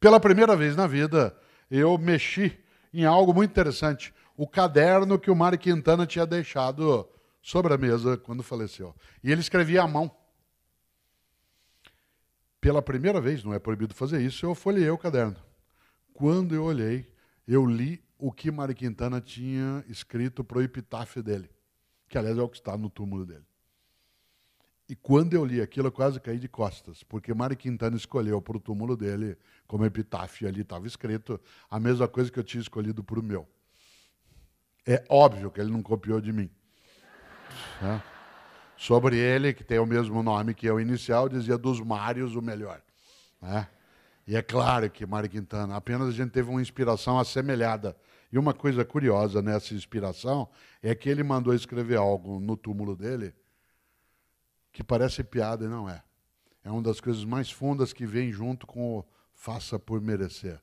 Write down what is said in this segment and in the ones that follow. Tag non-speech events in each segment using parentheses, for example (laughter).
Pela primeira vez na vida, eu mexi em algo muito interessante. O caderno que o Mário Quintana tinha deixado sobre a mesa quando faleceu. E ele escrevia à mão. Pela primeira vez, não é proibido fazer isso, eu folhei o caderno. Quando eu olhei, eu li o que Mário Quintana tinha escrito para o epitáfio dele, que aliás é o que está no túmulo dele. E quando eu li aquilo, eu quase caí de costas, porque Mário Quintana escolheu para o túmulo dele, como epitáfio ali estava escrito, a mesma coisa que eu tinha escolhido para o meu. É óbvio que ele não copiou de mim. É. Sobre ele, que tem o mesmo nome que eu inicial, dizia dos Mários o melhor. É. E é claro que Mário Quintana, apenas a gente teve uma inspiração assemelhada. E uma coisa curiosa nessa inspiração é que ele mandou escrever algo no túmulo dele que parece piada e não é. É uma das coisas mais fundas que vem junto com o faça por merecer.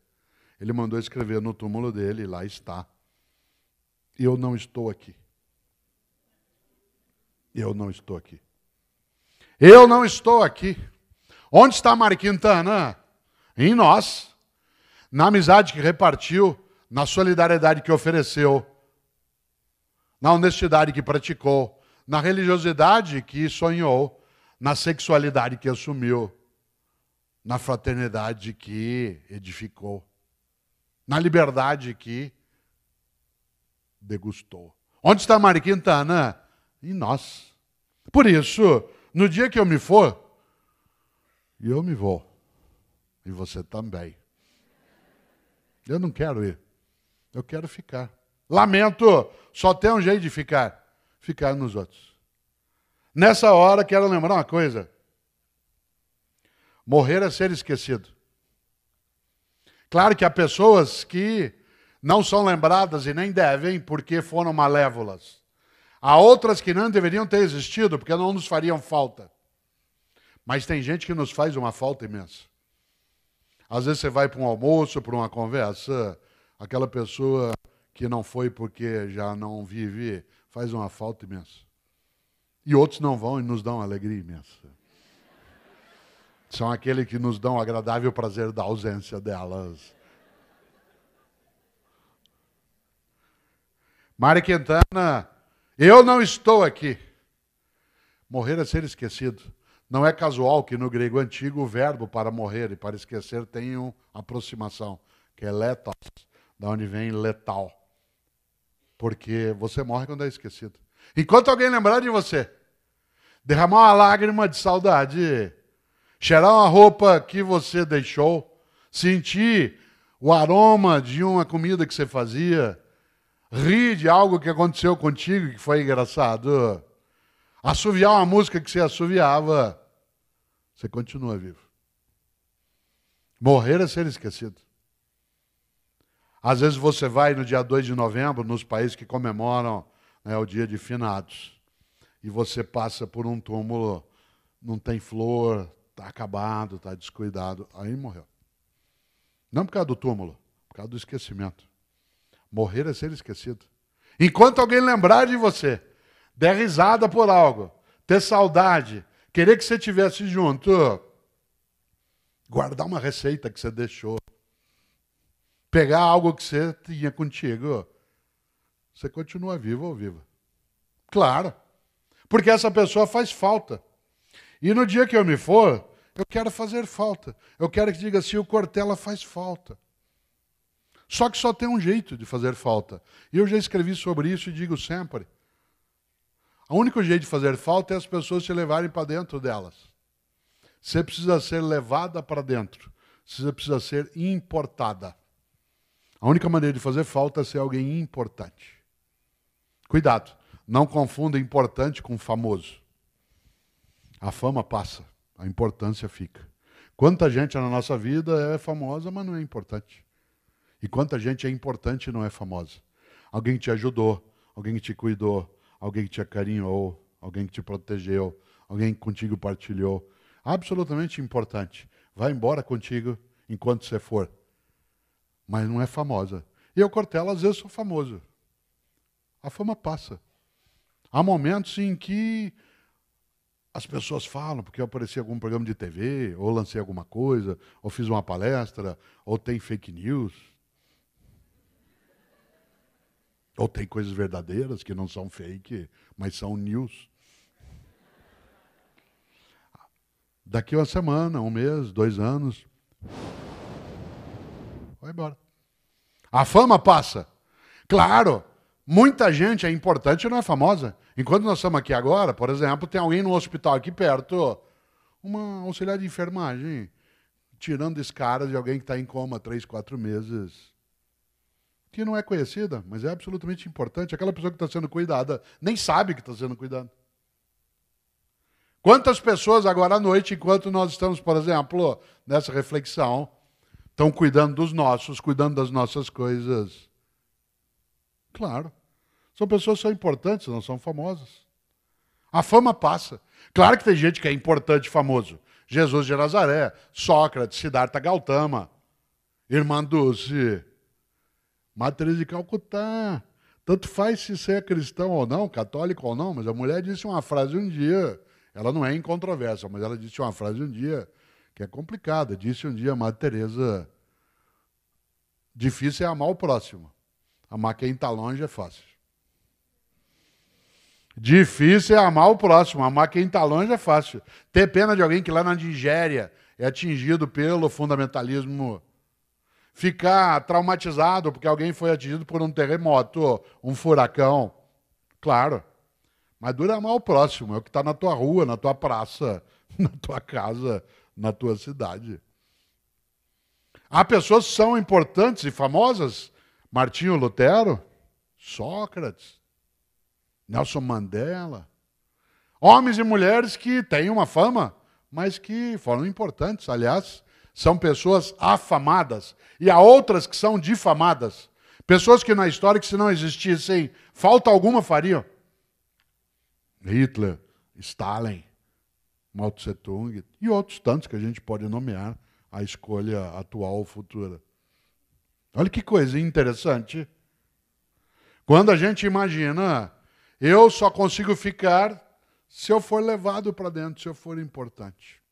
Ele mandou escrever no túmulo dele, e lá está. Eu não estou aqui. Eu não estou aqui. Eu não estou aqui. Onde está Marquinhos Quintana? Em nós. Na amizade que repartiu, na solidariedade que ofereceu, na honestidade que praticou, na religiosidade que sonhou, na sexualidade que assumiu, na fraternidade que edificou, na liberdade que degustou. Onde está Mari Quintana? Em nós. Por isso, no dia que eu me for, eu me vou. E você também. Eu não quero ir. Eu quero ficar. Lamento, só tem um jeito de ficar ficar nos outros. Nessa hora, quero lembrar uma coisa. Morrer é ser esquecido. Claro que há pessoas que não são lembradas e nem devem porque foram malévolas. Há outras que não deveriam ter existido porque não nos fariam falta. Mas tem gente que nos faz uma falta imensa. Às vezes você vai para um almoço, para uma conversa, aquela pessoa que não foi porque já não vive faz uma falta imensa. E outros não vão e nos dão uma alegria imensa. São aqueles que nos dão o agradável prazer da ausência delas. Mari Quintana, eu não estou aqui. Morrer é ser esquecido. Não é casual que no grego antigo o verbo para morrer e para esquecer tenham aproximação, que é letos, da onde vem letal. Porque você morre quando é esquecido. Enquanto alguém lembrar de você, derramar uma lágrima de saudade, cheirar uma roupa que você deixou, sentir o aroma de uma comida que você fazia, rir de algo que aconteceu contigo que foi engraçado, assoviar uma música que você assoviava, você continua vivo. Morrer é ser esquecido. Às vezes você vai no dia 2 de novembro, nos países que comemoram né, o dia de finados, e você passa por um túmulo, não tem flor, está acabado, está descuidado, aí morreu. Não por causa do túmulo, por causa do esquecimento. Morrer é ser esquecido. Enquanto alguém lembrar de você, der risada por algo, ter saudade, querer que você estivesse junto, guardar uma receita que você deixou, pegar algo que você tinha contigo, você continua vivo ou viva. Claro. Porque essa pessoa faz falta. E no dia que eu me for, eu quero fazer falta. Eu quero que diga assim: o Cortella faz falta. Só que só tem um jeito de fazer falta. E eu já escrevi sobre isso e digo sempre: o único jeito de fazer falta é as pessoas se levarem para dentro delas. Você precisa ser levada para dentro. Você precisa ser importada. A única maneira de fazer falta é ser alguém importante. Cuidado, não confunda importante com famoso. A fama passa, a importância fica. Quanta gente na nossa vida é famosa, mas não é importante. E quanta gente é importante e não é famosa. Alguém te ajudou, alguém te cuidou, alguém te acarinhou, alguém te protegeu, alguém contigo partilhou. Absolutamente importante. Vai embora contigo enquanto você for mas não é famosa. E eu, Cortella, às vezes sou famoso. A fama passa. Há momentos em que as pessoas falam, porque eu apareci em algum programa de TV, ou lancei alguma coisa, ou fiz uma palestra, ou tem fake news. Ou tem coisas verdadeiras que não são fake, mas são news. Daqui uma semana, um mês, dois anos, Vai embora. A fama passa. Claro, muita gente é importante e não é famosa. Enquanto nós estamos aqui agora, por exemplo, tem alguém no hospital aqui perto, uma auxiliar de enfermagem, tirando esse cara de alguém que está em coma há três, quatro meses. Que não é conhecida, mas é absolutamente importante. Aquela pessoa que está sendo cuidada nem sabe que está sendo cuidada. Quantas pessoas agora à noite, enquanto nós estamos, por exemplo, nessa reflexão, Estão cuidando dos nossos, cuidando das nossas coisas. Claro. São pessoas que são importantes, não são famosas. A fama passa. Claro que tem gente que é importante e famoso. Jesus de Nazaré, Sócrates, Siddhartha Gautama, Irmã Dulce, Matriz de Calcutá. Tanto faz se ser cristão ou não, católico ou não, mas a mulher disse uma frase um dia. Ela não é incontroversa, mas ela disse uma frase um dia que é complicada. Disse um dia a Madre Teresa, difícil é amar o próximo. Amar quem está longe é fácil. Difícil é amar o próximo, amar quem está longe é fácil. Ter pena de alguém que lá na Nigéria é atingido pelo fundamentalismo. Ficar traumatizado porque alguém foi atingido por um terremoto, um furacão. Claro. Mas dura amar o próximo, é o que está na tua rua, na tua praça, (laughs) na tua casa, na tua cidade. Há pessoas que são importantes e famosas, Martinho Lutero, Sócrates, Nelson Mandela, homens e mulheres que têm uma fama, mas que foram importantes, aliás, são pessoas afamadas e há outras que são difamadas. Pessoas que na história, que se não existissem, falta alguma fariam. Hitler, Stalin, Mao Tse Tung e outros tantos que a gente pode nomear a escolha atual ou futura. Olha que coisa interessante. Quando a gente imagina, eu só consigo ficar se eu for levado para dentro, se eu for importante.